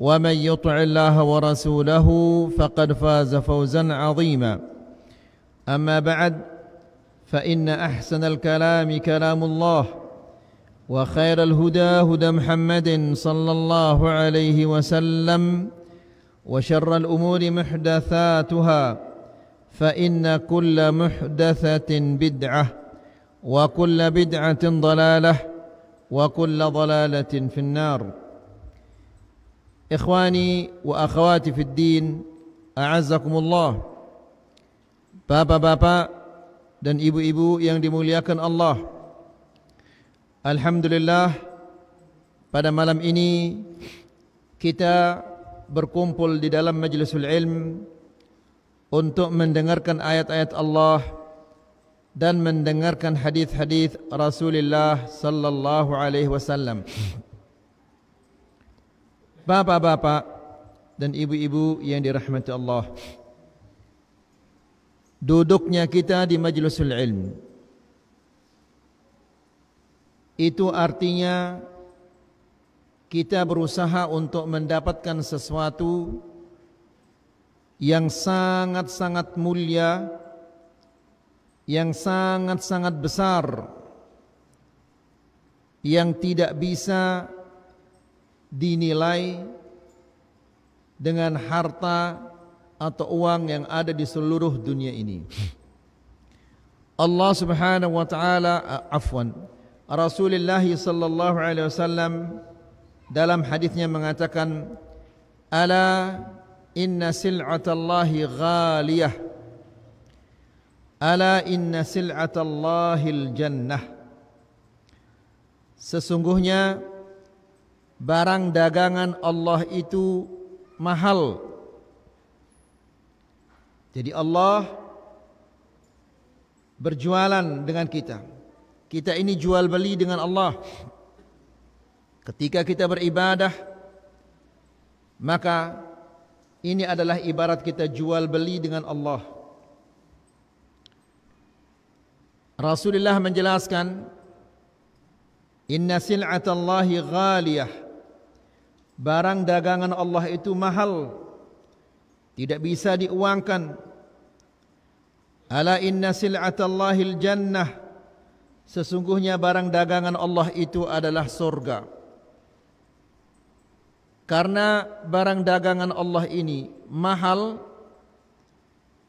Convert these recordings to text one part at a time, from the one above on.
ومن يطع الله ورسوله فقد فاز فوزا عظيما أما بعد فإن أحسن الكلام كلام الله وخير الهدى هدى محمد صلى الله عليه وسلم وشر الأمور محدثاتها فإن كل محدثة بدعة وكل بدعة ضلالة وكل ضلالة في النار Ikhwani wa akhawati fid din, a'azzakumullah. Bapak-bapak dan ibu-ibu yang dimuliakan Allah. Alhamdulillah pada malam ini kita berkumpul di dalam majlisul ilm untuk mendengarkan ayat-ayat Allah dan mendengarkan hadis-hadis Rasulullah sallallahu alaihi wasallam. Bapak-bapak dan ibu-ibu yang dirahmati Allah. Duduknya kita di majlisul ilm. Itu artinya kita berusaha untuk mendapatkan sesuatu yang sangat-sangat mulia, yang sangat-sangat besar, yang tidak bisa dinilai dengan harta atau uang yang ada di seluruh dunia ini. Allah Subhanahu wa taala afwan. Rasulullah sallallahu alaihi wasallam dalam hadisnya mengatakan ala inna sil'atallahi ghaliyah ala inna sil'atallahi al-jannah sesungguhnya barang dagangan Allah itu mahal. Jadi Allah berjualan dengan kita. Kita ini jual beli dengan Allah. Ketika kita beribadah maka ini adalah ibarat kita jual beli dengan Allah. Rasulullah menjelaskan Inna sil'atallahi ghaliyah Barang dagangan Allah itu mahal Tidak bisa diuangkan Ala inna sil'atallahi jannah Sesungguhnya barang dagangan Allah itu adalah surga Karena barang dagangan Allah ini mahal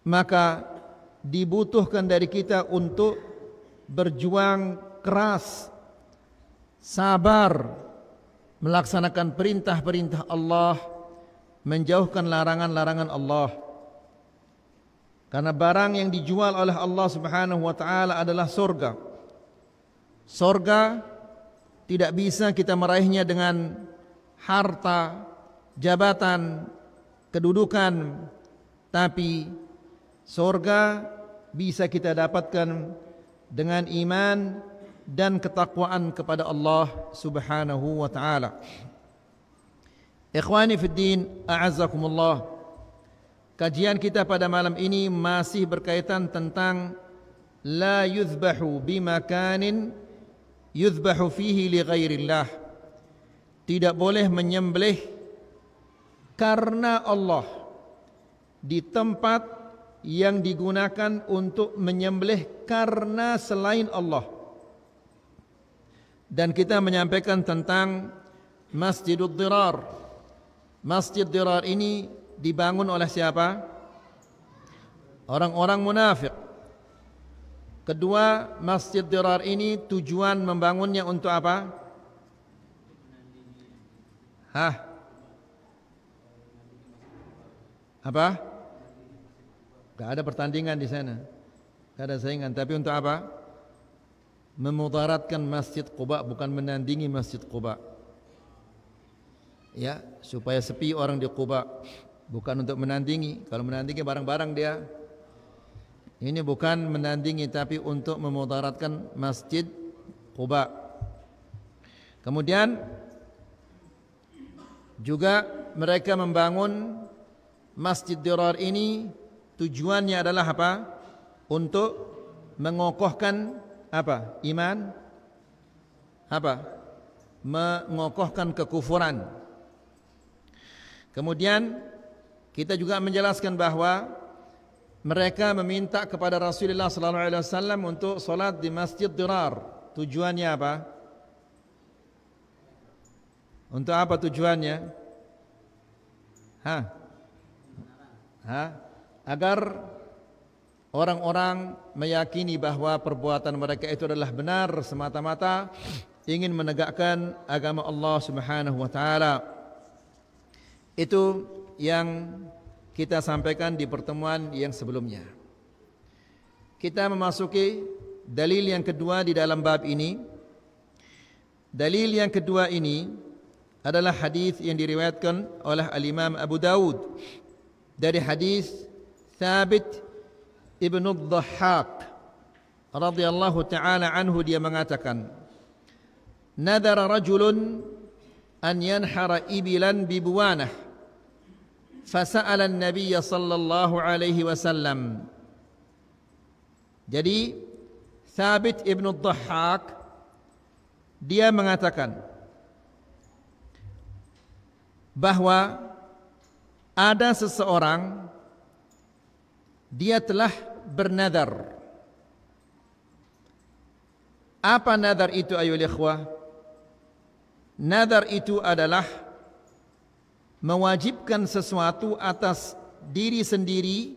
Maka dibutuhkan dari kita untuk berjuang keras Sabar melaksanakan perintah-perintah Allah, menjauhkan larangan-larangan Allah. Karena barang yang dijual oleh Allah Subhanahu wa taala adalah surga. Surga tidak bisa kita meraihnya dengan harta, jabatan, kedudukan, tapi surga bisa kita dapatkan dengan iman dan ketakwaan kepada Allah Subhanahu wa taala. Ikhwani fi din, a'azzakumullah. Kajian kita pada malam ini masih berkaitan tentang la yuzbahu bimakanin yuzbahu fihi li ghairillah. Tidak boleh menyembelih karena Allah di tempat yang digunakan untuk menyembelih karena selain Allah. dan kita menyampaikan tentang Masjidul Dirar. Masjid Dirar ini dibangun oleh siapa? Orang-orang munafik. Kedua, Masjid Dirar ini tujuan membangunnya untuk apa? Hah? Apa? Gak ada pertandingan di sana. Gak ada saingan, tapi untuk apa? memudaratkan Masjid Quba bukan menandingi Masjid Quba. Ya, supaya sepi orang di Quba bukan untuk menandingi. Kalau menandingi barang-barang dia ini bukan menandingi tapi untuk memudaratkan Masjid Quba. Kemudian juga mereka membangun Masjid Dirar ini tujuannya adalah apa? Untuk mengokohkan apa? Iman apa? Mengokohkan kekufuran. Kemudian kita juga menjelaskan bahwa mereka meminta kepada Rasulullah sallallahu alaihi wasallam untuk salat di Masjid Dirar. Tujuannya apa? Untuk apa tujuannya? Hah? Hah? Agar Orang-orang meyakini bahwa perbuatan mereka itu adalah benar semata-mata ingin menegakkan agama Allah Subhanahu wa taala. Itu yang kita sampaikan di pertemuan yang sebelumnya. Kita memasuki dalil yang kedua di dalam bab ini. Dalil yang kedua ini adalah hadis yang diriwayatkan oleh Al-Imam Abu Dawud dari hadis Thabit Ibnu Dhahhak radhiyallahu taala anhu dia mengatakan nadara rajulun an yanhara ibilan bibuanah, fasa'ala an-nabiy sallallahu alaihi wasallam jadi Thabit ibn Dhahhak dia mengatakan bahwa ada seseorang dia telah bernadar. Apa nadar itu ayol ikhwah? Nadar itu adalah mewajibkan sesuatu atas diri sendiri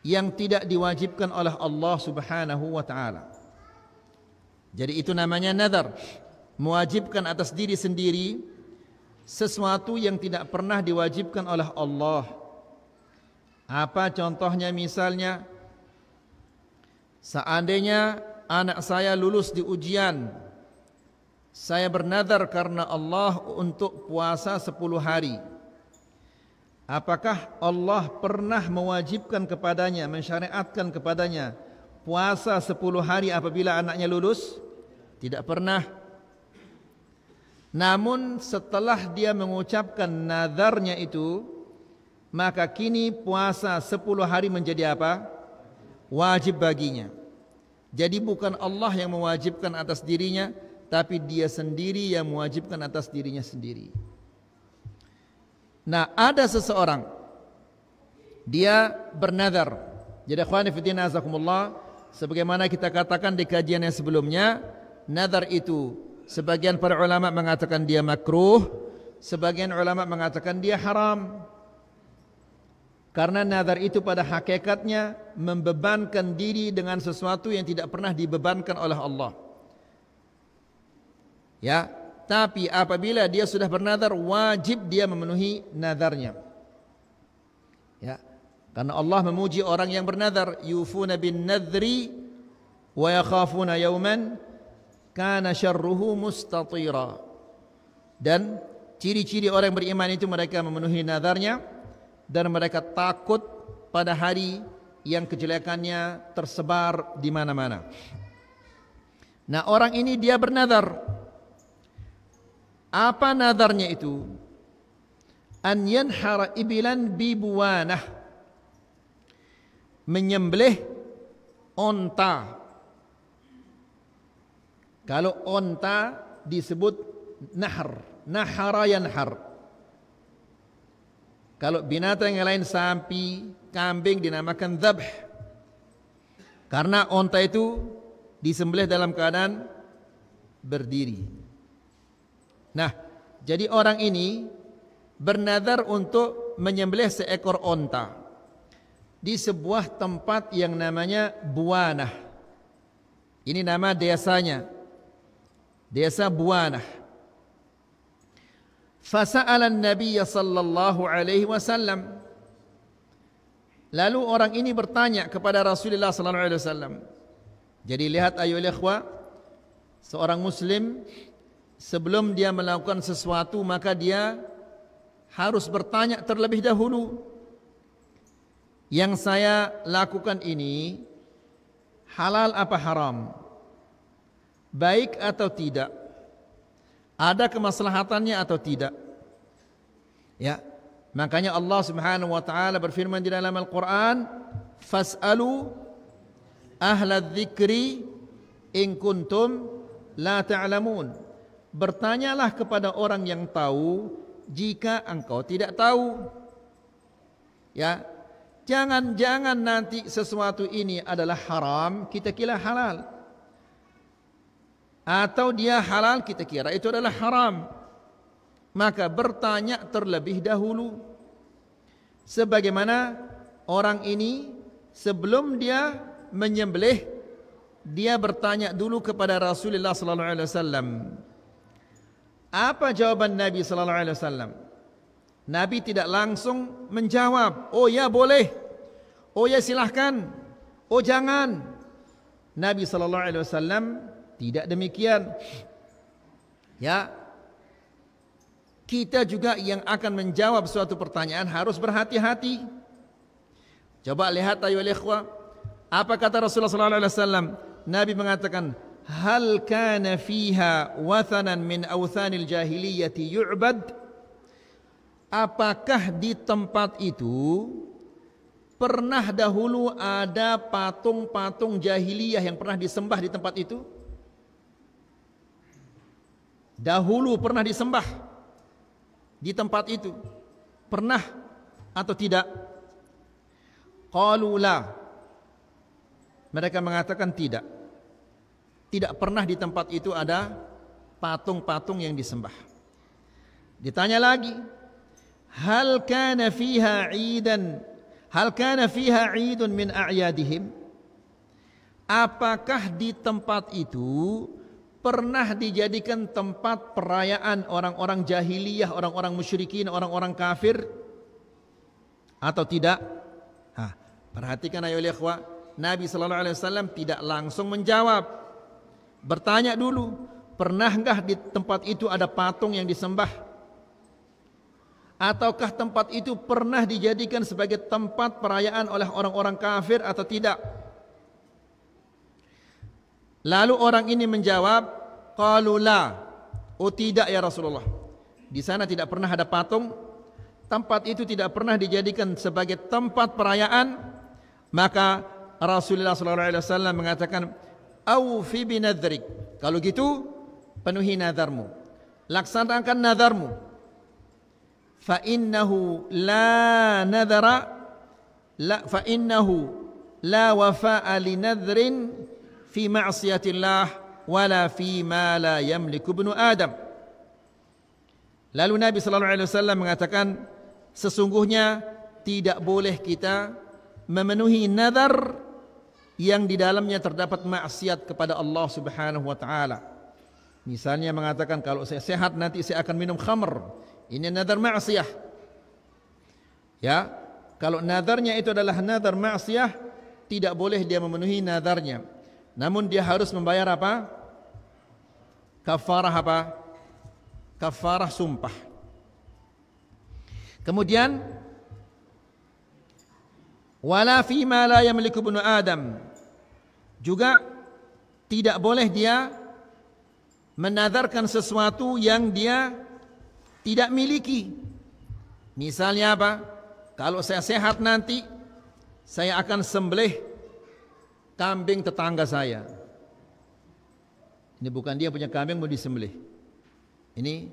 yang tidak diwajibkan oleh Allah Subhanahu wa taala. Jadi itu namanya nadar. Mewajibkan atas diri sendiri sesuatu yang tidak pernah diwajibkan oleh Allah apa contohnya misalnya? Seandainya anak saya lulus di ujian, saya bernadar karena Allah untuk puasa 10 hari. Apakah Allah pernah mewajibkan kepadanya, mensyariatkan kepadanya puasa 10 hari apabila anaknya lulus? Tidak pernah. Namun setelah dia mengucapkan nadarnya itu, maka kini puasa 10 hari menjadi apa? Wajib baginya. Jadi bukan Allah yang mewajibkan atas dirinya, tapi dia sendiri yang mewajibkan atas dirinya sendiri. Nah, ada seseorang dia bernazar. Jadi akhwani azakumullah, sebagaimana kita katakan di kajian yang sebelumnya, nazar itu sebagian para ulama mengatakan dia makruh, sebagian ulama mengatakan dia haram. Karena nazar itu pada hakikatnya membebankan diri dengan sesuatu yang tidak pernah dibebankan oleh Allah. Ya, tapi apabila dia sudah bernazar wajib dia memenuhi nazarnya. Ya. Karena Allah memuji orang yang bernazar, yufuna bin nadri wa yakhafuna yawman kana syarruhu mustatira. Dan ciri-ciri orang beriman itu mereka memenuhi nazarnya dan mereka takut pada hari yang kejelekannya tersebar di mana-mana. Nah, orang ini dia bernazar. Apa nadarnya itu? An yanhara ibilan bibuanah. Menyembelih onta. Kalau onta disebut nahar, nahara yanhar. Kalau binatang yang lain sapi, kambing dinamakan dhabh. Karena onta itu disembelih dalam keadaan berdiri. Nah, jadi orang ini bernazar untuk menyembelih seekor onta di sebuah tempat yang namanya Buanah. Ini nama desanya. Desa Buanah. Fasa'ala Nabi sallallahu alaihi wasallam. Lalu orang ini bertanya kepada Rasulullah sallallahu alaihi wasallam. Jadi lihat ayo ikhwa, seorang muslim sebelum dia melakukan sesuatu maka dia harus bertanya terlebih dahulu. Yang saya lakukan ini halal apa haram? Baik atau tidak? ada kemaslahatannya atau tidak. Ya. Makanya Allah Subhanahu wa taala berfirman di dalam Al-Qur'an, "Fas'alu ahla dzikri in kuntum la ta'lamun." Bertanyalah kepada orang yang tahu jika engkau tidak tahu. Ya. Jangan-jangan nanti sesuatu ini adalah haram, kita kira halal. atau dia halal kita kira itu adalah haram maka bertanya terlebih dahulu sebagaimana orang ini sebelum dia menyembelih dia bertanya dulu kepada Rasulullah sallallahu alaihi wasallam apa jawaban Nabi sallallahu alaihi wasallam Nabi tidak langsung menjawab oh ya boleh oh ya silahkan oh jangan Nabi sallallahu alaihi wasallam Tidak demikian. Ya. Kita juga yang akan menjawab suatu pertanyaan harus berhati-hati. Coba lihat ayo ikhwah. Apa kata Rasulullah sallallahu alaihi wasallam? Nabi mengatakan, "Hal kana fiha wathanan min awthanil jahiliyati yu'bad?" Apakah di tempat itu pernah dahulu ada patung-patung jahiliyah yang pernah disembah di tempat itu? dahulu pernah disembah di tempat itu pernah atau tidak qalu mereka mengatakan tidak tidak pernah di tempat itu ada patung-patung yang disembah ditanya lagi hal kana fiha idan hal kana fiha idun min a'yadihim apakah di tempat itu pernah dijadikan tempat perayaan orang-orang jahiliyah, orang-orang musyrikin, orang-orang kafir atau tidak? Hah, perhatikan ayo ikhwah, Nabi sallallahu alaihi wasallam tidak langsung menjawab. Bertanya dulu, pernahkah di tempat itu ada patung yang disembah? Ataukah tempat itu pernah dijadikan sebagai tempat perayaan oleh orang-orang kafir atau tidak? Lalu orang ini menjawab, "Qalu Oh tidak ya Rasulullah. Di sana tidak pernah ada patung. Tempat itu tidak pernah dijadikan sebagai tempat perayaan. Maka Rasulullah sallallahu alaihi wasallam mengatakan, "Aufi binadrik." Kalau gitu, penuhi nazarmu. Laksanakan nazarmu. Fa innahu la nadhara la fa innahu la wafa'a li nadhrin fi ma'siyatillah wala fi ma la yamliku ibnu Adam. Lalu Nabi sallallahu alaihi wasallam mengatakan sesungguhnya tidak boleh kita memenuhi nazar yang di dalamnya terdapat maksiat kepada Allah Subhanahu wa taala. Misalnya mengatakan kalau saya sehat nanti saya akan minum khamr. Ini nazar maksiat. Ya, kalau nazarnya itu adalah nazar maksiat tidak boleh dia memenuhi nazarnya. Namun dia harus membayar apa? Kafarah apa? Kafarah sumpah. Kemudian wala fi ma la yamliku Adam juga tidak boleh dia menadarkan sesuatu yang dia tidak miliki. Misalnya apa? Kalau saya sehat nanti saya akan sembelih kambing tetangga saya. Ini bukan dia punya kambing mau disembelih. Ini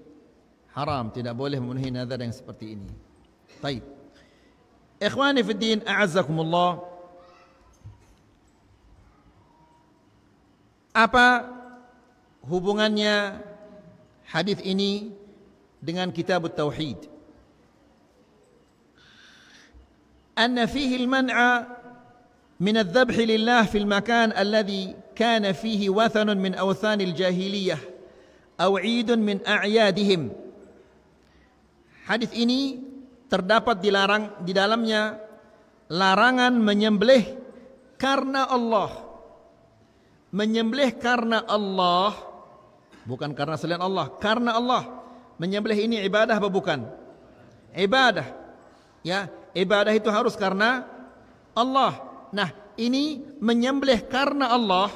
haram, tidak boleh memenuhi nazar yang seperti ini. Baik. Ikhwani fi din, a'azzakumullah. Apa hubungannya hadis ini dengan kitab tauhid? Anna fihi al-man'a من الذبح لله في المكان الذي كان فيه وثن من أوثان الجاهلية أو عيد من أعيادهم Hadis ini terdapat dilarang di dalamnya larangan menyembelih karena Allah. Menyembelih karena Allah bukan karena selain Allah, karena Allah. Menyembelih ini ibadah apa bukan? Ibadah. Ya, ibadah itu harus karena Allah. Nah, ini menyembelih karena Allah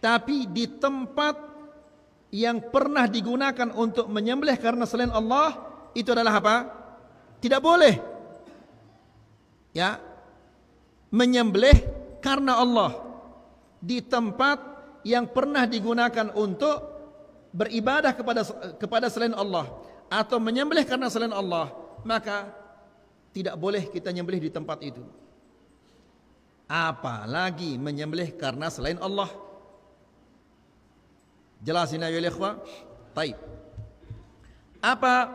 tapi di tempat yang pernah digunakan untuk menyembelih karena selain Allah itu adalah apa? Tidak boleh. Ya. Menyembelih karena Allah di tempat yang pernah digunakan untuk beribadah kepada kepada selain Allah atau menyembelih karena selain Allah maka tidak boleh kita menyembelih di tempat itu apalagi menyembelih karena selain Allah. Jelas ini ya ikhwan? Baik. Apa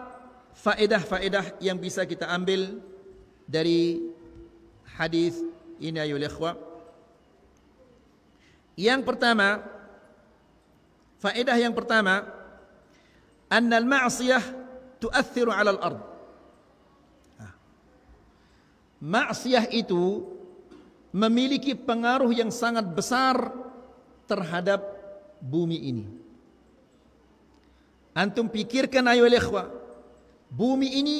faedah-faedah yang bisa kita ambil dari hadis ini ayat ikhwan? Yang pertama, faedah yang pertama, anna al-ma'siyah tu'athiru 'ala al-ard. Ma'siyah itu memiliki pengaruh yang sangat besar terhadap bumi ini. Antum pikirkan ayo lekwa, bumi ini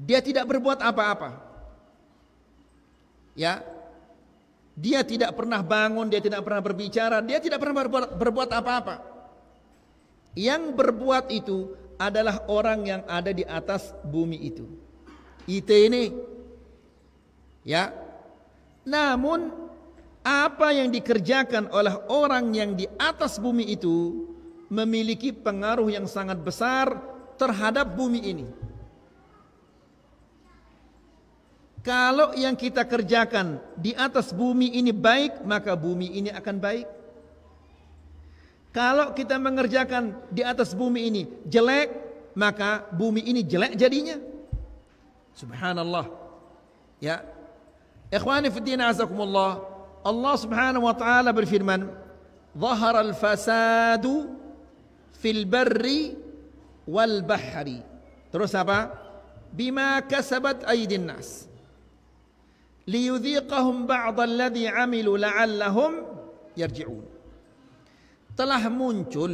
dia tidak berbuat apa-apa. Ya. Dia tidak pernah bangun, dia tidak pernah berbicara, dia tidak pernah berbuat berbuat apa-apa. Yang berbuat itu adalah orang yang ada di atas bumi itu. Itu ini ya namun apa yang dikerjakan oleh orang yang di atas bumi itu memiliki pengaruh yang sangat besar terhadap bumi ini. Kalau yang kita kerjakan di atas bumi ini baik, maka bumi ini akan baik. Kalau kita mengerjakan di atas bumi ini jelek, maka bumi ini jelek jadinya. Subhanallah. Ya, إخواني في الدين أعزكم الله الله سبحانه وتعالى من ظهر الفساد في البر والبحر ترو سبا بما كسبت أيدي الناس ليذيقهم بعض الذي عملوا لعلهم يرجعون telah منجل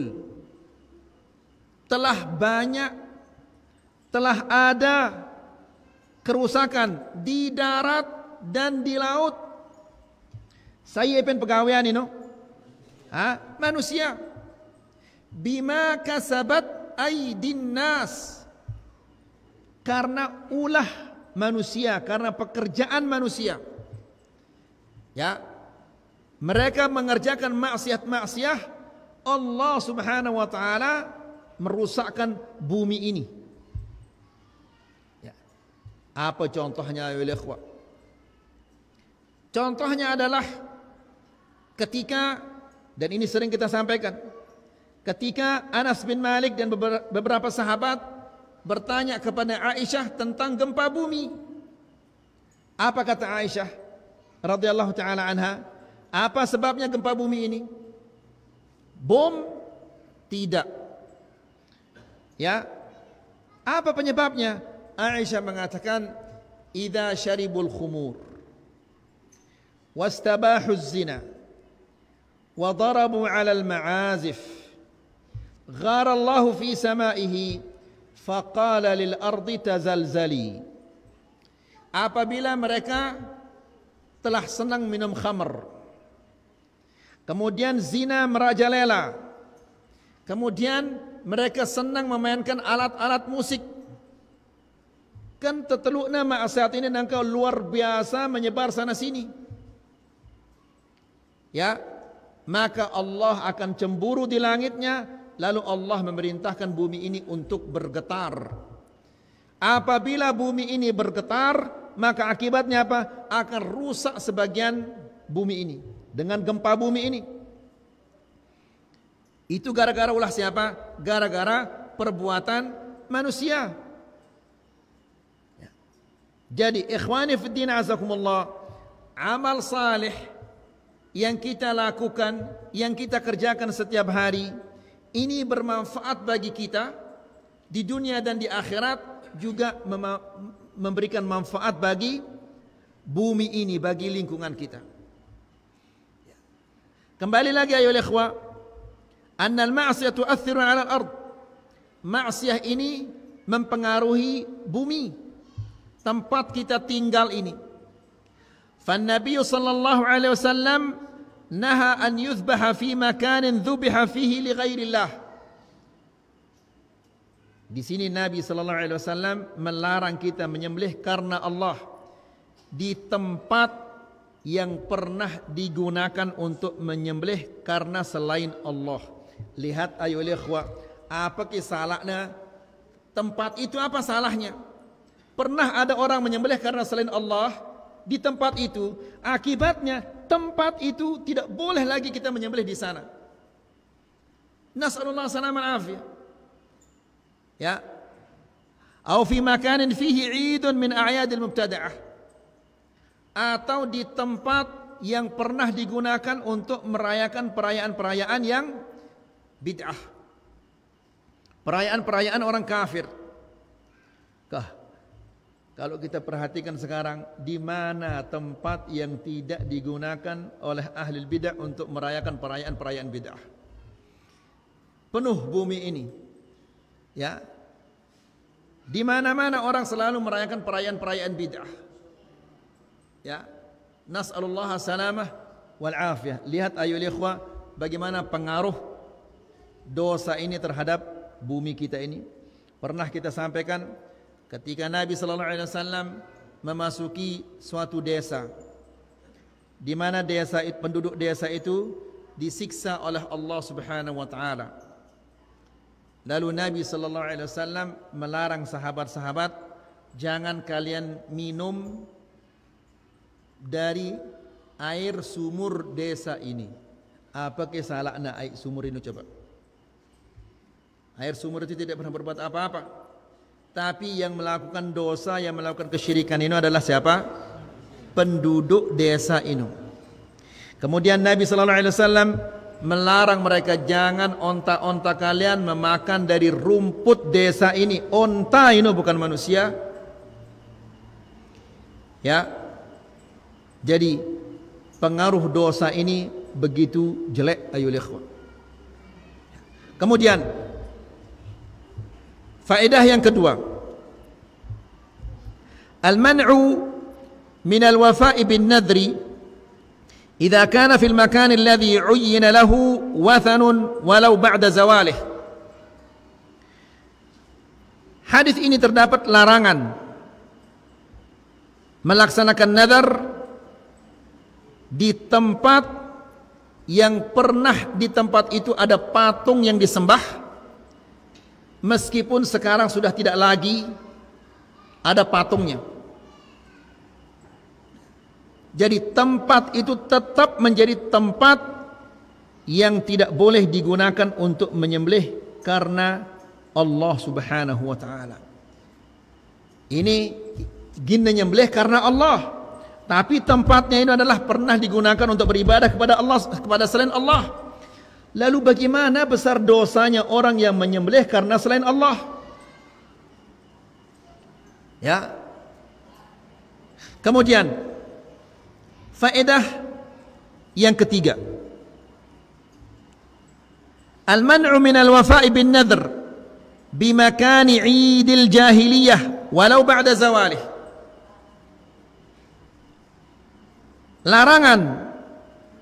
telah بانيا telah ada kerusakan di darat dan di laut. Saya pun pegawai ni no. Ha? Manusia. Bima kasabat aidin nas. Karena ulah manusia, karena pekerjaan manusia. Ya. Mereka mengerjakan maksiat-maksiat Allah Subhanahu wa taala merusakkan bumi ini. Ya. Apa contohnya ya ikhwan? Contohnya adalah ketika dan ini sering kita sampaikan. Ketika Anas bin Malik dan beberapa sahabat bertanya kepada Aisyah tentang gempa bumi. Apa kata Aisyah radhiyallahu taala anha? Apa sebabnya gempa bumi ini? Bom? Tidak. Ya. Apa penyebabnya? Aisyah mengatakan idza syaribul khumur wastabahu zina wa darabu 'ala al-ma'azif ghara Allah fi sama'ihi faqala apabila mereka telah senang minum khamr kemudian zina merajalela kemudian mereka senang memainkan alat-alat musik kan teteluk nama ini luar biasa menyebar sana sini ya maka Allah akan cemburu di langitnya lalu Allah memerintahkan bumi ini untuk bergetar apabila bumi ini bergetar maka akibatnya apa akan rusak sebagian bumi ini dengan gempa bumi ini itu gara-gara ulah siapa gara-gara perbuatan manusia ya. jadi ikhwani fiddin azakumullah amal salih yang kita lakukan, yang kita kerjakan setiap hari, ini bermanfaat bagi kita di dunia dan di akhirat juga memberikan manfaat bagi bumi ini, bagi lingkungan kita. Kembali lagi ayo ikhwah, annal ma'siyah tu'athiru 'ala al-ard. Ma'siyah ini mempengaruhi bumi tempat kita tinggal ini. فالنبي صلى الله عليه وسلم نهى أن يذبح في مكان ذبح فيه لغير الله Di sini Nabi sallallahu alaihi wasallam melarang kita menyembelih karena Allah di tempat yang pernah digunakan untuk menyembelih karena selain Allah. Lihat ayo ikhwa, apa salahnya? Tempat itu apa salahnya? Pernah ada orang menyembelih karena selain Allah? di tempat itu, akibatnya tempat itu tidak boleh lagi kita menyembelih di sana. Nasallallahu salaman afiyah. Ya. Au fi makanin fihi idun min a'yadil mubtada'ah. Atau di tempat yang pernah digunakan untuk merayakan perayaan-perayaan yang bid'ah. Perayaan-perayaan orang kafir. Kah? Kalau kita perhatikan sekarang di mana tempat yang tidak digunakan oleh ahli bidah untuk merayakan perayaan-perayaan bidah. Penuh bumi ini. Ya. Di mana-mana orang selalu merayakan perayaan-perayaan bidah. Ya. Nas'alullah salamah wal afiyah. Lihat ayol ikhwah bagaimana pengaruh dosa ini terhadap bumi kita ini. Pernah kita sampaikan ketika Nabi sallallahu alaihi wasallam memasuki suatu desa di mana desa penduduk desa itu disiksa oleh Allah Subhanahu wa taala. Lalu Nabi sallallahu alaihi wasallam melarang sahabat-sahabat jangan kalian minum dari air sumur desa ini. Apa ke kesalahan air sumur ini coba? Air sumur itu tidak pernah berbuat apa-apa. Tapi yang melakukan dosa, yang melakukan kesyirikan ini adalah siapa? Penduduk desa ini. Kemudian Nabi sallallahu alaihi wasallam melarang mereka jangan onta-onta kalian memakan dari rumput desa ini. Onta ini bukan manusia. Ya. Jadi pengaruh dosa ini begitu jelek ayol Kemudian Faedah yang kedua. Al-man'u min al-wafa'i bin nadri idza kana fil makan alladhi 'uyyina lahu wathanun walau ba'da zawalih. Hadis ini terdapat larangan melaksanakan nazar di tempat yang pernah di tempat itu ada patung yang disembah meskipun sekarang sudah tidak lagi ada patungnya. Jadi tempat itu tetap menjadi tempat yang tidak boleh digunakan untuk menyembelih karena Allah Subhanahu wa taala. Ini gini menyembelih karena Allah. Tapi tempatnya ini adalah pernah digunakan untuk beribadah kepada Allah kepada selain Allah. Lalu bagaimana besar dosanya orang yang menyembelih karena selain Allah? Ya. Kemudian faedah yang ketiga. Al-man'u min al-wafa'i bin nadhr bi makani 'idil jahiliyah walau ba'da zawalih. Larangan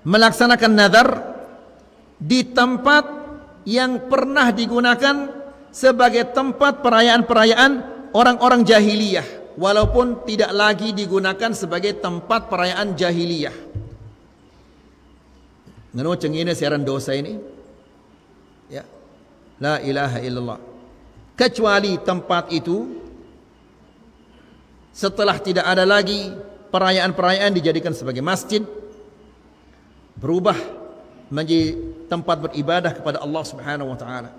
melaksanakan nazar di tempat yang pernah digunakan sebagai tempat perayaan-perayaan orang-orang jahiliyah walaupun tidak lagi digunakan sebagai tempat perayaan jahiliyah ngono cengine siaran dosa ini ya la ilaha illallah kecuali tempat itu setelah tidak ada lagi perayaan-perayaan dijadikan sebagai masjid berubah menjadi tempat beribadah kepada Allah Subhanahu wa taala.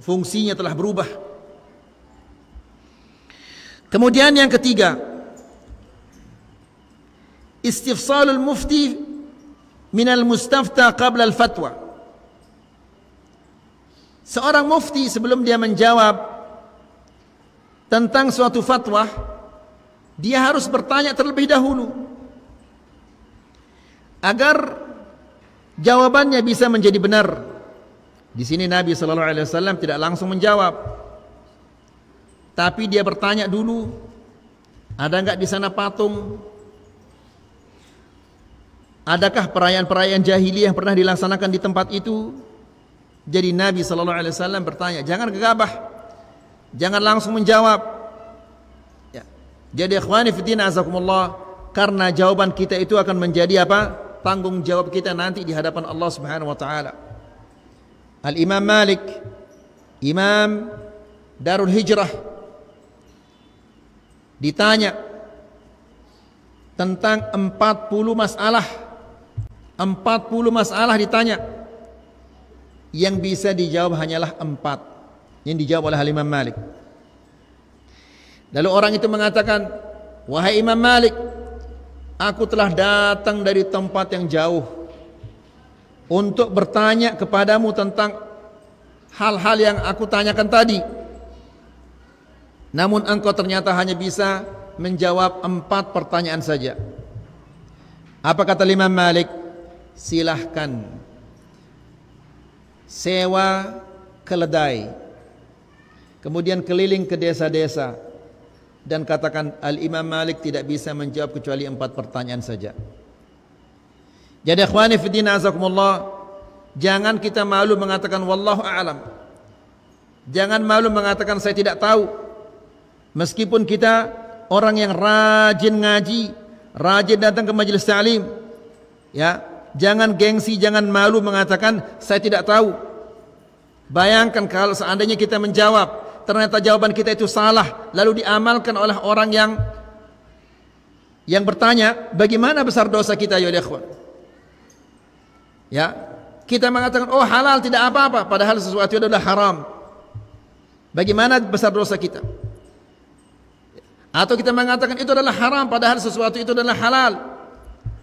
Fungsinya telah berubah. Kemudian yang ketiga, istifsalul mufti min al mustafta qabla al fatwa. Seorang mufti sebelum dia menjawab tentang suatu fatwa, dia harus bertanya terlebih dahulu agar Jawabannya bisa menjadi benar. Di sini Nabi sallallahu alaihi wasallam tidak langsung menjawab. Tapi dia bertanya dulu, ada enggak di sana patung? Adakah perayaan-perayaan jahiliyah yang pernah dilaksanakan di tempat itu? Jadi Nabi sallallahu alaihi wasallam bertanya, jangan gegabah. Jangan langsung menjawab. Ya. Jadi ikhwani fitina azakumullah, karena jawaban kita itu akan menjadi apa? tanggung jawab kita nanti di hadapan Allah Subhanahu wa taala. Al Imam Malik, Imam Darul Hijrah ditanya tentang 40 masalah 40 masalah ditanya yang bisa dijawab hanyalah 4 yang dijawab oleh Imam Malik. Lalu orang itu mengatakan, "Wahai Imam Malik, Aku telah datang dari tempat yang jauh untuk bertanya kepadamu tentang hal-hal yang aku tanyakan tadi. Namun engkau ternyata hanya bisa menjawab empat pertanyaan saja. Apa kata lima Malik? Silahkan sewa keledai. Kemudian keliling ke desa-desa dan katakan Al-Imam Malik tidak bisa menjawab kecuali empat pertanyaan saja. Jadi ikhwani fiddin azakumullah, jangan kita malu mengatakan wallahu a'lam. Jangan malu mengatakan saya tidak tahu. Meskipun kita orang yang rajin ngaji, rajin datang ke majelis ta'lim, ya, jangan gengsi, jangan malu mengatakan saya tidak tahu. Bayangkan kalau seandainya kita menjawab, ternyata jawaban kita itu salah lalu diamalkan oleh orang yang yang bertanya bagaimana besar dosa kita ya ikhwan ya kita mengatakan oh halal tidak apa-apa padahal sesuatu itu adalah haram bagaimana besar dosa kita atau kita mengatakan itu adalah haram padahal sesuatu itu adalah halal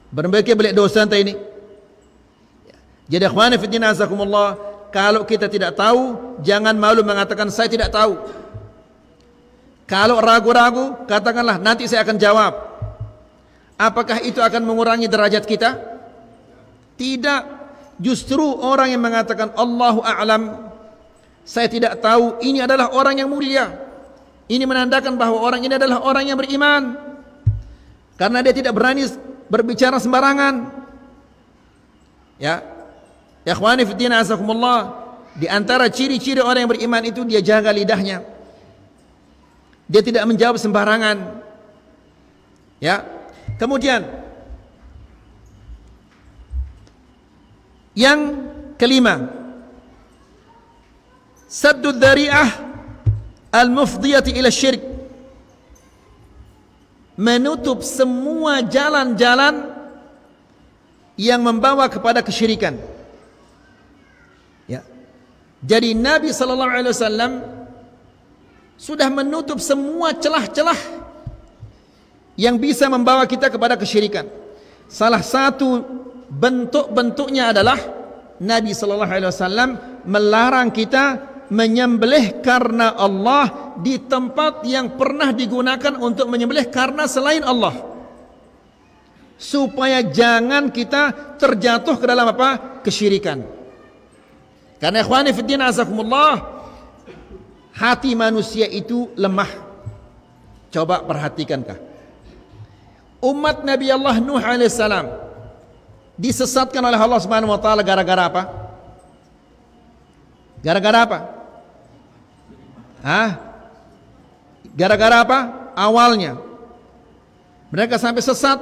berbagai belik dosa ini ya. jadi ikhwan fillah azakumullah kalau kita tidak tahu, jangan malu mengatakan saya tidak tahu. Kalau ragu-ragu, katakanlah nanti saya akan jawab. Apakah itu akan mengurangi derajat kita? Tidak. Justru orang yang mengatakan Allahu a'lam, saya tidak tahu, ini adalah orang yang mulia. Ini menandakan bahwa orang ini adalah orang yang beriman. Karena dia tidak berani berbicara sembarangan. Ya, Ya khwani fitina azakumullah. Di antara ciri-ciri orang yang beriman itu dia jaga lidahnya. Dia tidak menjawab sembarangan. Ya. Kemudian yang kelima saddu dzari'ah al-mufdiyati ila syirik menutup semua jalan-jalan yang membawa kepada kesyirikan. Jadi Nabi sallallahu alaihi wasallam sudah menutup semua celah-celah yang bisa membawa kita kepada kesyirikan. Salah satu bentuk-bentuknya adalah Nabi sallallahu alaihi wasallam melarang kita menyembelih karena Allah di tempat yang pernah digunakan untuk menyembelih karena selain Allah. Supaya jangan kita terjatuh ke dalam apa? kesyirikan. Karena ikhwani fiddin azakumullah hati manusia itu lemah. Coba perhatikankah. Umat Nabi Allah Nuh alaihissalam disesatkan oleh Allah Subhanahu wa taala gara-gara apa? Gara-gara apa? Hah? Gara-gara apa? Awalnya mereka sampai sesat,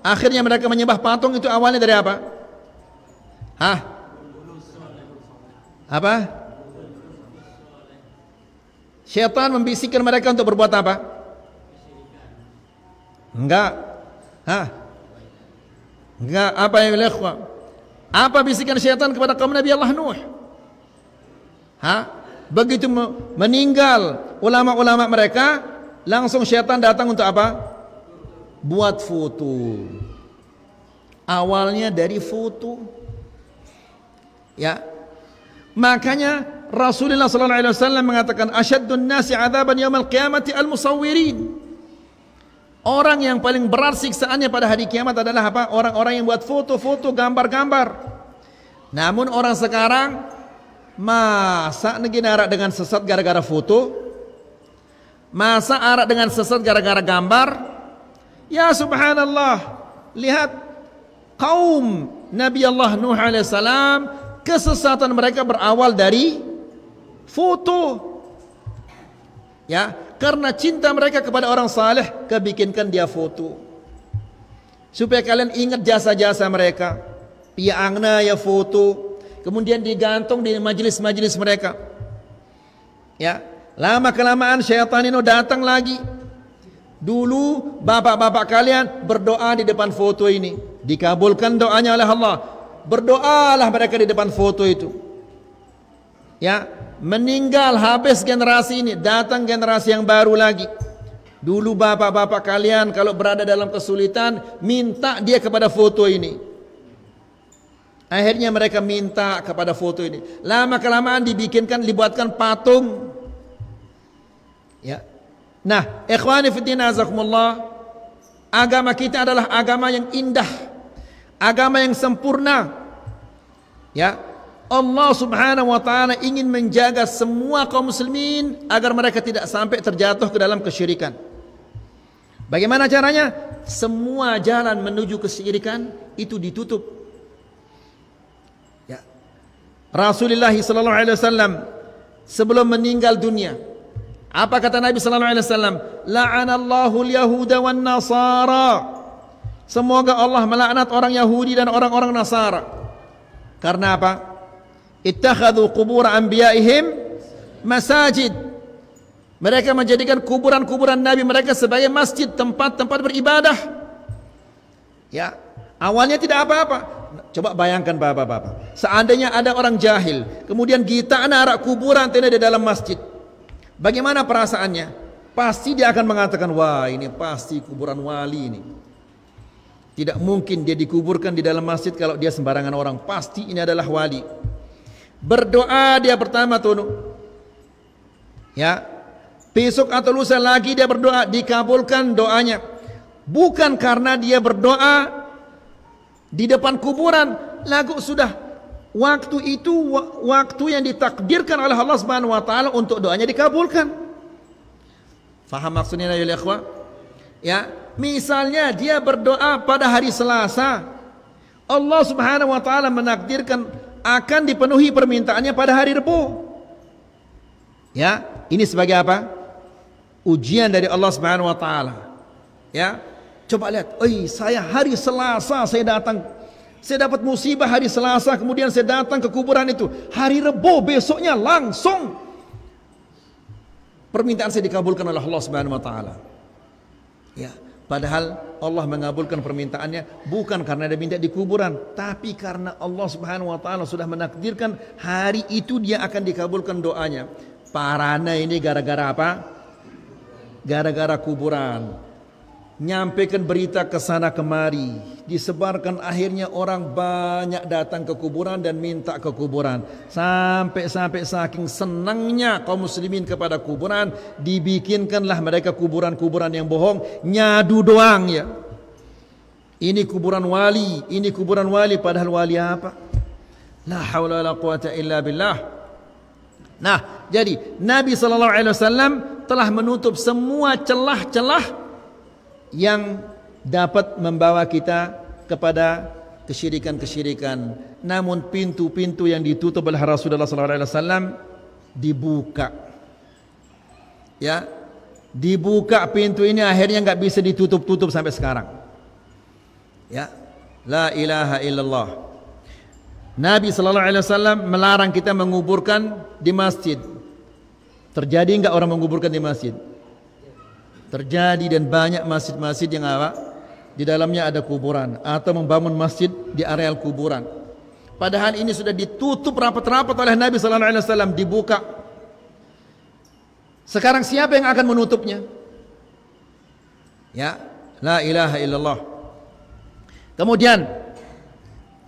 akhirnya mereka menyembah patung itu awalnya dari apa? Hah? apa? Syaitan membisikkan mereka untuk berbuat apa? Enggak. Hah? Enggak apa yang ikhwah? Apa bisikan syaitan kepada kaum Nabi Allah Nuh? Hah? Begitu meninggal ulama-ulama mereka, langsung syaitan datang untuk apa? Buat foto. Awalnya dari foto. Ya, Makanya Rasulullah sallallahu alaihi wasallam mengatakan asyaddun nasi adzaban yaumil qiyamati al-musawwirin. Orang yang paling berat siksaannya pada hari kiamat adalah apa? Orang-orang yang buat foto-foto, gambar-gambar. Namun orang sekarang masa negeri arak dengan sesat gara-gara foto? Masa arak dengan sesat gara-gara gambar? Ya subhanallah. Lihat kaum Nabi Allah Nuh alaihissalam Kesesatan mereka berawal dari foto. Ya, karena cinta mereka kepada orang saleh, kebikinkan dia foto. Supaya kalian ingat jasa-jasa mereka. Piangna ya foto, kemudian digantung di majelis-majelis mereka. Ya, lama kelamaan syaitan ini datang lagi. Dulu bapak-bapak kalian berdoa di depan foto ini. Dikabulkan doanya oleh Allah berdoalah mereka di depan foto itu ya meninggal habis generasi ini datang generasi yang baru lagi dulu bapak-bapak kalian kalau berada dalam kesulitan minta dia kepada foto ini akhirnya mereka minta kepada foto ini lama kelamaan dibikinkan dibuatkan patung ya nah ikhwani fitina azakumullah agama kita adalah agama yang indah agama yang sempurna. Ya, Allah Subhanahu wa taala ingin menjaga semua kaum muslimin agar mereka tidak sampai terjatuh ke dalam kesyirikan. Bagaimana caranya? Semua jalan menuju kesyirikan itu ditutup. Ya. Rasulullah sallallahu alaihi wasallam sebelum meninggal dunia apa kata Nabi sallallahu alaihi wasallam? La'anallahu al-yahuda wan-nasara. Semoga Allah melaknat orang Yahudi dan orang-orang Nasara. Karena apa? Ittakhadhu qubur anbiya'ihim masajid. Mereka menjadikan kuburan-kuburan nabi mereka sebagai masjid, tempat-tempat beribadah. Ya, awalnya tidak apa-apa. Coba bayangkan bapak-bapak. Seandainya ada orang jahil, kemudian kita anak kuburan tidak di dalam masjid. Bagaimana perasaannya? Pasti dia akan mengatakan, wah ini pasti kuburan wali ini. Tidak mungkin dia dikuburkan di dalam masjid kalau dia sembarangan orang. Pasti ini adalah wali. Berdoa dia pertama tuh. Ya. Besok atau lusa lagi dia berdoa dikabulkan doanya. Bukan karena dia berdoa di depan kuburan, lagu sudah waktu itu waktu yang ditakdirkan oleh Allah Subhanahu wa taala untuk doanya dikabulkan. Faham maksudnya ya Ya, misalnya dia berdoa pada hari Selasa, Allah Subhanahu wa taala menakdirkan akan dipenuhi permintaannya pada hari Rabu. Ya, ini sebagai apa? Ujian dari Allah Subhanahu wa taala. Ya. Coba lihat, "Oi, saya hari Selasa saya datang saya dapat musibah hari Selasa, kemudian saya datang ke kuburan itu. Hari Rebo besoknya langsung permintaan saya dikabulkan oleh Allah Subhanahu wa taala. Ya. Padahal Allah mengabulkan permintaannya bukan karena dia minta di kuburan, tapi karena Allah Subhanahu wa taala sudah menakdirkan hari itu dia akan dikabulkan doanya. Parana ini gara-gara apa? Gara-gara kuburan. Nyampaikan berita ke sana kemari disebarkan akhirnya orang banyak datang ke kuburan dan minta ke kuburan sampai-sampai saking senangnya kaum muslimin kepada kuburan dibikinkanlah mereka kuburan-kuburan yang bohong nyadu doang ya ini kuburan wali ini kuburan wali padahal wali apa la haula wala quwata illa billah Nah, jadi Nabi sallallahu alaihi wasallam telah menutup semua celah-celah yang dapat membawa kita kepada kesyirikan-kesyirikan. Namun pintu-pintu yang ditutup oleh Rasulullah SAW dibuka. Ya, dibuka pintu ini akhirnya nggak bisa ditutup-tutup sampai sekarang. Ya, la ilaha illallah. Nabi sallallahu alaihi wasallam melarang kita menguburkan di masjid. Terjadi nggak orang menguburkan di masjid? Terjadi dan banyak masjid-masjid yang apa? di dalamnya ada kuburan atau membangun masjid di areal kuburan. Padahal ini sudah ditutup rapat-rapat oleh Nabi sallallahu alaihi wasallam dibuka. Sekarang siapa yang akan menutupnya? Ya, la ilaha illallah. Kemudian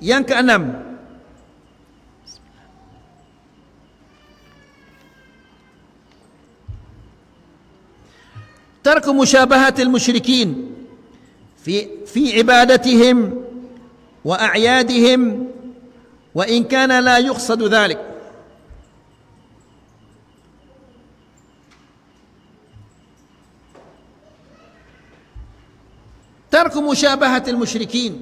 yang keenam Tarku musyabahatil musyrikin في في عبادتهم واعيادهم وان كان لا يقصد ذلك ترك مشابهة المشركين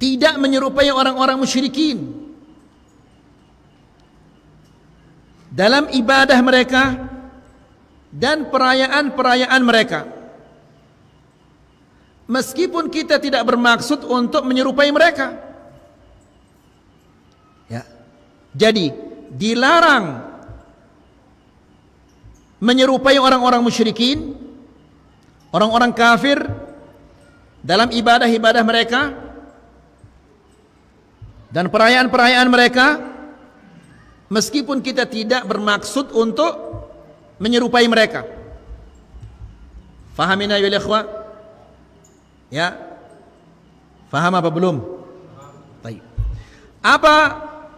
tidak menyerupai orang-orang musyrikin dalam ibadah mereka dan perayaan-perayaan mereka. meskipun kita tidak bermaksud untuk menyerupai mereka. Ya. Jadi dilarang menyerupai orang-orang musyrikin, orang-orang kafir dalam ibadah-ibadah mereka dan perayaan-perayaan mereka meskipun kita tidak bermaksud untuk menyerupai mereka. Fahamina ya ikhwah? Ya. Faham apa belum? Baik. Apa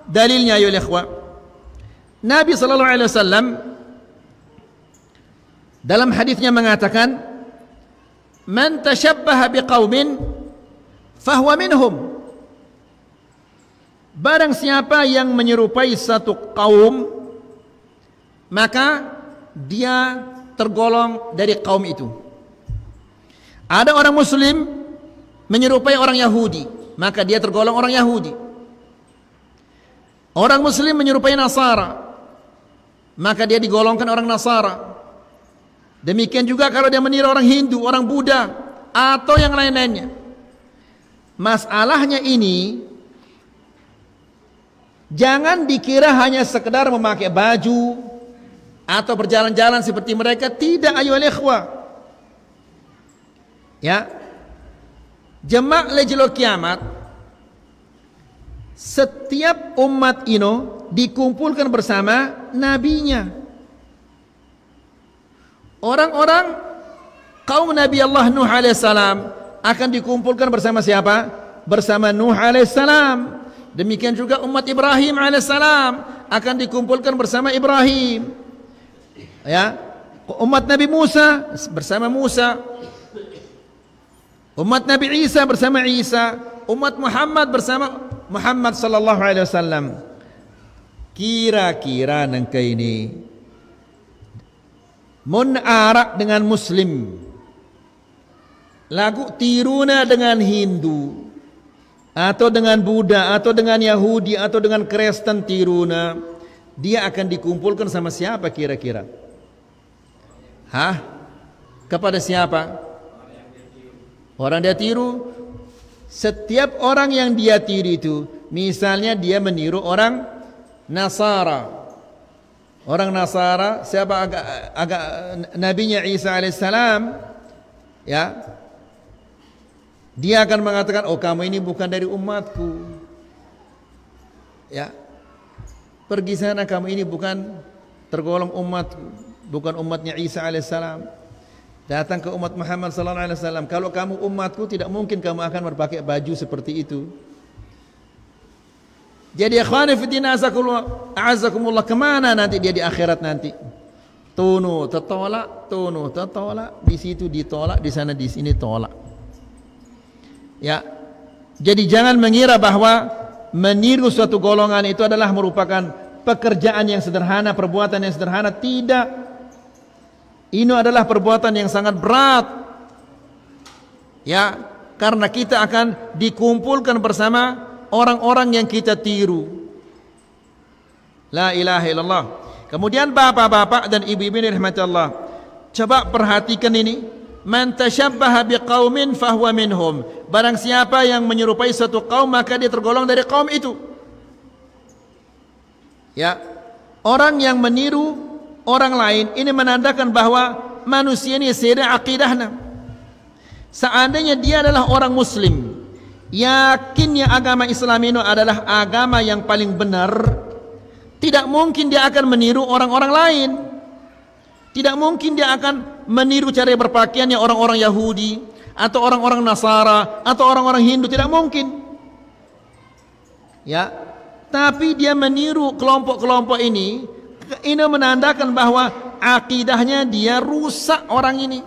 dalilnya ya ikhwah? Nabi sallallahu alaihi wasallam dalam hadisnya mengatakan man tashabbaha biqaumin fahuwa minhum Barang siapa yang menyerupai satu kaum maka dia tergolong dari kaum itu. Ada orang muslim menyerupai orang Yahudi, maka dia tergolong orang Yahudi. Orang muslim menyerupai Nasara, maka dia digolongkan orang Nasara. Demikian juga kalau dia meniru orang Hindu, orang Buddha, atau yang lain-lainnya. Masalahnya ini jangan dikira hanya sekedar memakai baju atau berjalan-jalan seperti mereka tidak ayo ikhwah ya jamak lejelo kiamat setiap umat ino dikumpulkan bersama nabinya orang-orang kaum Nabi Allah Nuh alaihissalam akan dikumpulkan bersama siapa? Bersama Nuh alaihissalam. Demikian juga umat Ibrahim alaihissalam akan dikumpulkan bersama Ibrahim. Ya, umat Nabi Musa bersama Musa, Umat Nabi Isa bersama Isa, umat Muhammad bersama Muhammad sallallahu alaihi wasallam. Kira-kira nangka ini mun dengan Muslim. Lagu tiruna dengan Hindu atau dengan Buddha atau dengan Yahudi atau dengan Kristen tiruna dia akan dikumpulkan sama siapa kira-kira? Hah? Kepada siapa? Orang dia tiru, setiap orang yang dia tiru itu, misalnya dia meniru orang Nasara. Orang Nasara, siapa agak, agak nabinya Isa alaihissalam, ya, dia akan mengatakan, oh kamu ini bukan dari umatku. Ya, pergi sana kamu ini bukan tergolong umatku, bukan umatnya Isa alaihissalam datang ke umat Muhammad sallallahu alaihi wasallam, "Kalau kamu umatku tidak mungkin kamu akan berpakai baju seperti itu." Jadi ikhwani fitina azakumullah kemana nanti dia di akhirat nanti? Tunu tertolak, tunu tertolak, di situ ditolak, di sana di sini tolak. Ya. Jadi jangan mengira bahwa meniru suatu golongan itu adalah merupakan pekerjaan yang sederhana, perbuatan yang sederhana, tidak ini adalah perbuatan yang sangat berat. Ya, karena kita akan dikumpulkan bersama orang-orang yang kita tiru. La ilaha illallah. Kemudian bapak-bapak dan ibu-ibu rahmat Allah. Coba perhatikan ini. Man tashabbaha biqaumin fahuwa minhum. Barang siapa yang menyerupai suatu kaum maka dia tergolong dari kaum itu. Ya. Orang yang meniru orang lain ini menandakan bahwa manusia ini sedang akidahnya seandainya dia adalah orang muslim yakinnya agama Islam ini adalah agama yang paling benar tidak mungkin dia akan meniru orang-orang lain tidak mungkin dia akan meniru cara berpakaiannya orang-orang Yahudi atau orang-orang Nasara atau orang-orang Hindu tidak mungkin ya tapi dia meniru kelompok-kelompok ini ini menandakan bahwa akidahnya dia rusak orang ini.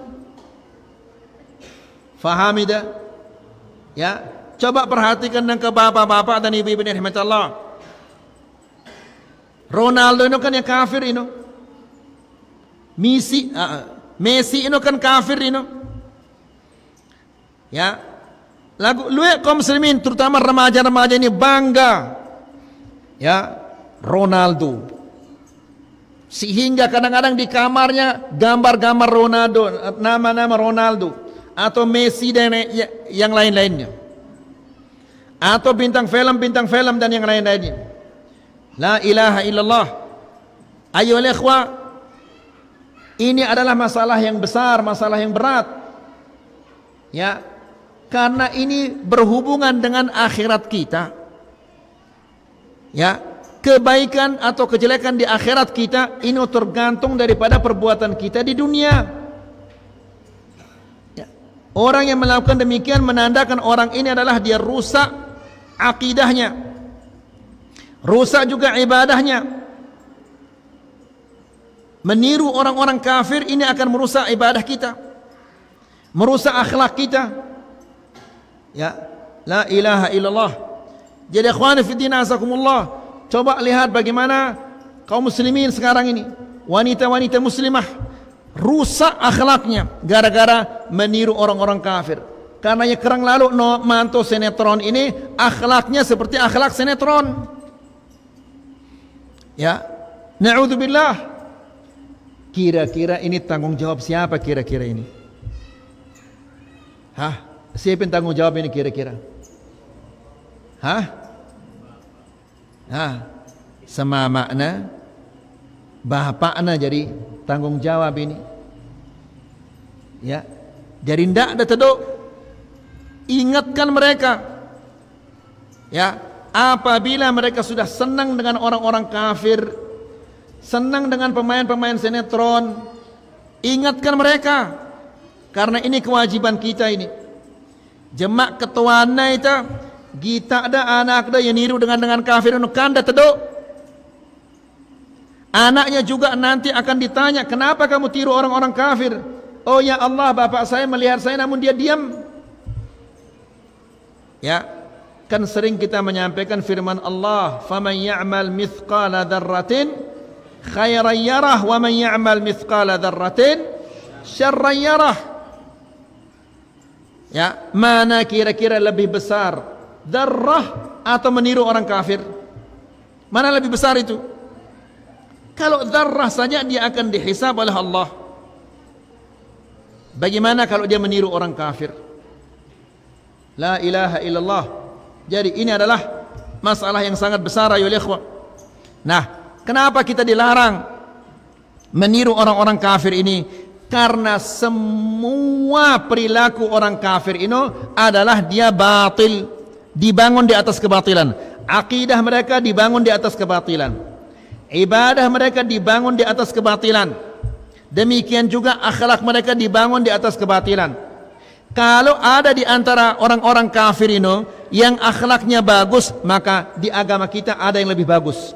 Faham dah? Ya, coba perhatikan yang ke bapak-bapak dan ibu-ibu yang -ibu, Allah. Ronaldo ini kan yang kafir ini. Messi, uh, Messi ini kan kafir ini. Ya, lagu lue kaum muslimin terutama remaja-remaja ini bangga. Ya, Ronaldo sehingga kadang-kadang di kamarnya gambar-gambar Ronaldo, nama-nama Ronaldo atau Messi dan yang lain-lainnya. Atau bintang film, bintang film dan yang lain-lainnya. La ilaha illallah. Ayo lekwa. ini adalah masalah yang besar, masalah yang berat. Ya. Karena ini berhubungan dengan akhirat kita. Ya, kebaikan atau kejelekan di akhirat kita ini tergantung daripada perbuatan kita di dunia. Ya. Orang yang melakukan demikian menandakan orang ini adalah dia rusak akidahnya. Rusak juga ibadahnya. Meniru orang-orang kafir ini akan merusak ibadah kita. Merusak akhlak kita. Ya, la ilaha illallah. Jadi akhwani fi dinasakumullah. azakumullah. Coba lihat bagaimana kaum muslimin sekarang ini. Wanita-wanita muslimah rusak akhlaknya gara-gara meniru orang-orang kafir. Karena yang kerang lalu no, mantu sinetron ini akhlaknya seperti akhlak sinetron. Ya. Na'udzubillah. Kira-kira ini tanggung jawab siapa kira-kira ini? Hah? Siapa yang tanggung jawab ini kira-kira? Hah? Nah, sama makna bapakna jadi tanggung jawab ini. Ya. Jadi ndak ada teduk. Ingatkan mereka. Ya, apabila mereka sudah senang dengan orang-orang kafir, senang dengan pemain-pemain sinetron, ingatkan mereka. Karena ini kewajiban kita ini. Jemak ketuana itu Gita ada anak ada yang niru dengan dengan kafir dan kanda teduk. Anaknya juga nanti akan ditanya, kenapa kamu tiru orang-orang kafir? Oh ya Allah, bapak saya melihat saya namun dia diam. Ya. Kan sering kita menyampaikan firman Allah, "Faman ya'mal mithqala dzarratin khairan yarah wa man ya'mal mithqala dzarratin syarran Ya, mana kira-kira lebih besar darah atau meniru orang kafir? Mana lebih besar itu? Kalau darah saja dia akan dihisab oleh Allah. Bagaimana kalau dia meniru orang kafir? La ilaha illallah. Jadi ini adalah masalah yang sangat besar ayol ikhwah. Nah, kenapa kita dilarang meniru orang-orang kafir ini? karena semua perilaku orang kafir ini adalah dia batil dibangun di atas kebatilan. Akidah mereka dibangun di atas kebatilan. Ibadah mereka dibangun di atas kebatilan. Demikian juga akhlak mereka dibangun di atas kebatilan. Kalau ada di antara orang-orang kafir ini yang akhlaknya bagus, maka di agama kita ada yang lebih bagus.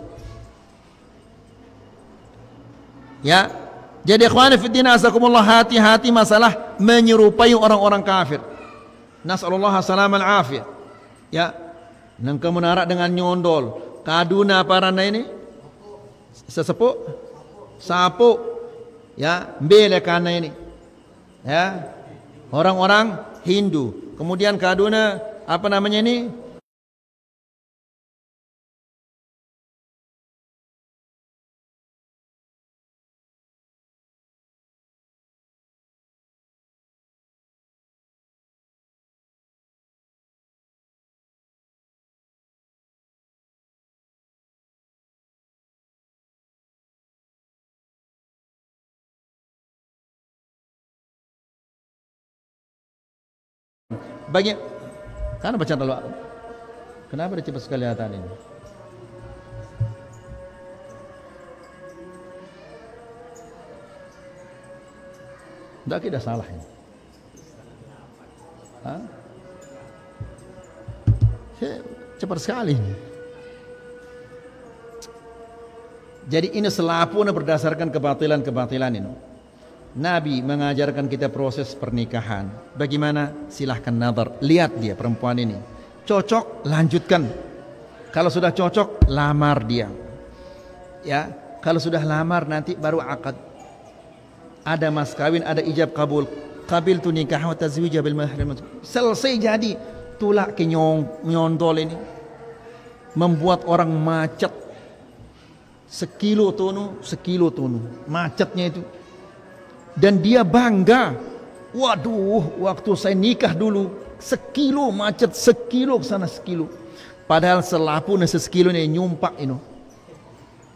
Ya. Jadi ikhwan fillah azakumullah hati-hati masalah menyerupai orang-orang kafir. Nasallallahu salaman afiyah. ya nang kamu narak dengan nyondol kaduna parana ini sesepu sapu ya bele ya kana ini ya orang-orang Hindu kemudian kaduna apa namanya ini Bagi kenapa baca terlalu Kenapa dia cepat sekali kelihatan ini? Tidak kita salah ini. Hah? Cepat sekali ini. Jadi ini selapun berdasarkan kebatilan-kebatilan ini. Nabi mengajarkan kita proses pernikahan. Bagaimana? Silahkan nazar. Lihat dia perempuan ini. Cocok, lanjutkan. Kalau sudah cocok, lamar dia. Ya, kalau sudah lamar nanti baru akad. Ada mas kawin, ada ijab kabul. Kabil tu nikah wa tazwijah bil Selesai jadi tulak kenyong nyondol nyontol ini. Membuat orang macet. Sekilo tonu, sekilo tonu. Macetnya itu dan dia bangga. Waduh, waktu saya nikah dulu sekilo macet sekilo sana sekilo. Padahal selapu nasi sekilo ini nyumpak ini.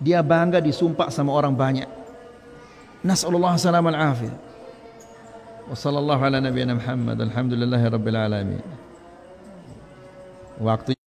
Dia bangga disumpak sama orang banyak. Nasallallahu salam al afiyah. Wa sallallahu ala Muhammad. Alhamdulillahi rabbil alamin. Waktu